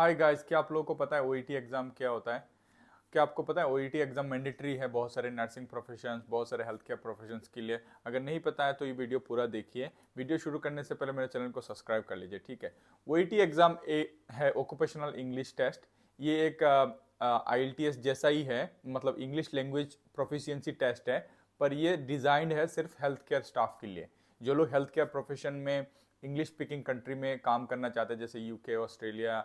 hi guys क्या आप लोगों को पता है ओ एग्ज़ाम e क्या होता है क्या आपको पता है ओ एग्ज़ाम मैंडेटरी है बहुत सारे नर्सिंग प्रोफेशन बहुत सारे हेल्थ केयर प्रोफेशंस के लिए अगर नहीं पता है तो ये वीडियो पूरा देखिए वीडियो शुरू करने से पहले मेरे चैनल को सब्सक्राइब कर लीजिए ठीक है ओ एग्ज़ाम e ए है ऑक्यूपेशनल इंग्लिश टेस्ट ये एक आई जैसा ही है मतलब इंग्लिश लैंग्वेज प्रोफिशियंसी टेस्ट है पर यह डिज़ाइंड है सिर्फ हेल्थ केयर स्टाफ के लिए जो लोग हेल्थ केयर प्रोफेशन में इंग्लिश स्पीकिंग कंट्री में काम करना चाहते हैं जैसे यूके ऑस्ट्रेलिया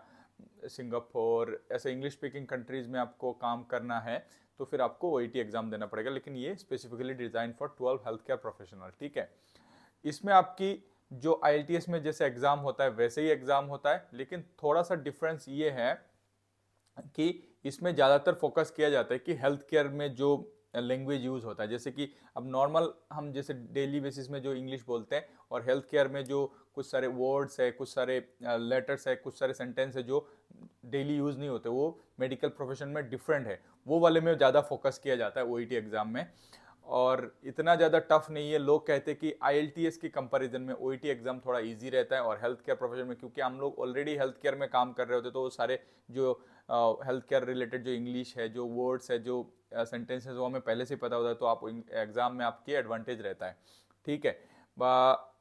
सिंगापुर ऐसे इंग्लिश स्पीकिंग कंट्रीज़ में आपको काम करना है तो फिर आपको ओ एग्ज़ाम देना पड़ेगा लेकिन ये specifically designed for twelve health care professional ठीक है इसमें आपकी जो आई में जैसे एग्ज़ाम होता है वैसे ही एग्ज़ाम होता है लेकिन थोड़ा सा डिफरेंस ये है कि इसमें ज़्यादातर फोकस किया जाता है कि हेल्थ केयर में जो लैंग्वेज यूज़ होता है जैसे कि अब नॉर्मल हम जैसे डेली बेसिस में जो इंग्लिश बोलते हैं और हेल्थ केयर में जो कुछ सारे वर्ड्स है कुछ सारे लेटर्स है कुछ सारे सेंटेंस है जो डेली यूज़ नहीं होते वो मेडिकल प्रोफेशन में डिफरेंट है वो वाले में ज़्यादा फोकस किया जाता है ओ एग्ज़ाम e में और इतना ज़्यादा टफ नहीं है लोग कहते हैं कि आई के कंपैरिजन में ओ एग्ज़ाम e थोड़ा इजी रहता है और हेल्थ केयर प्रोफेशन में क्योंकि हम लोग ऑलरेडी हेल्थ केयर में काम कर रहे होते तो वो सारे जो हेल्थ केयर रिलेटेड जो इंग्लिश है जो वर्ड्स है जो सेंटेंसेज वो हमें पहले से पता होता है तो आप एग्ज़ाम में आपके एडवांटेज रहता है ठीक है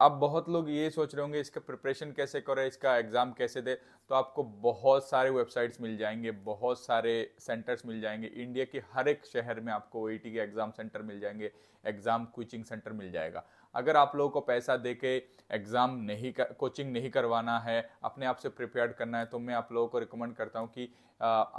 अब बहुत लोग ये सोच रहे होंगे इसका प्रिपरेशन कैसे करें इसका एग्ज़ाम कैसे दे तो आपको बहुत सारे वेबसाइट्स मिल जाएंगे बहुत सारे सेंटर्स मिल जाएंगे इंडिया के हर एक शहर में आपको ओ e के एग्ज़ाम सेंटर मिल जाएंगे एग्ज़ाम कोचिंग सेंटर मिल जाएगा अगर आप लोगों को पैसा दे के एग्ज़ाम नहीं कर कोचिंग नहीं करवाना है अपने आप से प्रिपेयर करना है तो मैं आप लोगों को रिकमेंड करता हूँ कि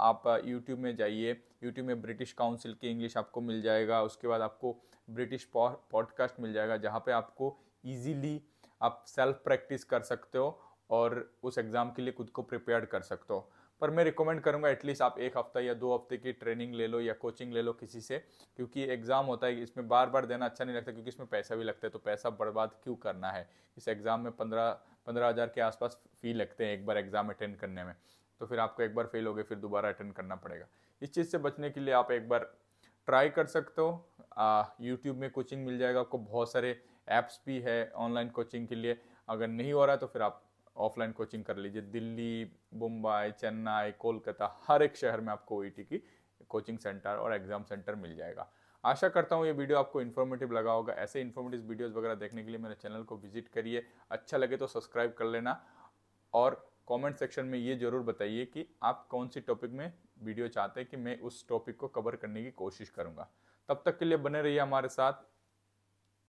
आप यूट्यूब में जाइए यूट्यूब में ब्रिटिश काउंसिल की इंग्लिश आपको मिल जाएगा उसके बाद आपको ब्रिटिश पॉडकास्ट मिल जाएगा जहाँ पे आपको ईजीली आप सेल्फ प्रैक्टिस कर सकते हो और उस एग्ज़ाम के लिए खुद को प्रिपेयर कर सकते हो पर मैं रिकमेंड करूँगा एटलीस्ट आप एक हफ्ता या दो हफ्ते की ट्रेनिंग ले लो या कोचिंग ले लो किसी से क्योंकि एग्ज़ाम होता है इसमें बार बार देना अच्छा नहीं लगता क्योंकि इसमें पैसा भी लगता है तो पैसा बर्बाद क्यों करना है इस एग्ज़ाम में पंद्रह पंद्रह हज़ार के आसपास फ़ी लगते हैं एक बार एग्ज़ाम अटेंड करने में तो फिर आपको एक बार फेल हो गए फिर दोबारा अटेंड करना पड़ेगा इस चीज़ से बचने के लिए आप एक बार ट्राई कर सकते हो यूट्यूब में कोचिंग मिल जाएगा आपको बहुत सारे ऐप्स भी है ऑनलाइन कोचिंग के लिए अगर नहीं हो रहा है तो फिर आप ऑफलाइन कोचिंग कर लीजिए दिल्ली मुंबई चेन्नई कोलकाता हर एक शहर में आपको ओ e की कोचिंग सेंटर और एग्जाम सेंटर मिल जाएगा आशा करता हूँ ये वीडियो आपको इन्फॉर्मेटिव लगा होगा ऐसे इन्फॉर्मेटिव वीडियोज़ वगैरह देखने के लिए मेरे चैनल को विजिट करिए अच्छा लगे तो सब्सक्राइब कर लेना और कमेंट सेक्शन में ये ज़रूर बताइए कि आप कौन सी टॉपिक में वीडियो चाहते हैं कि मैं उस टॉपिक को कवर करने की कोशिश करूँगा तब तक के लिए बने रहिए हमारे साथ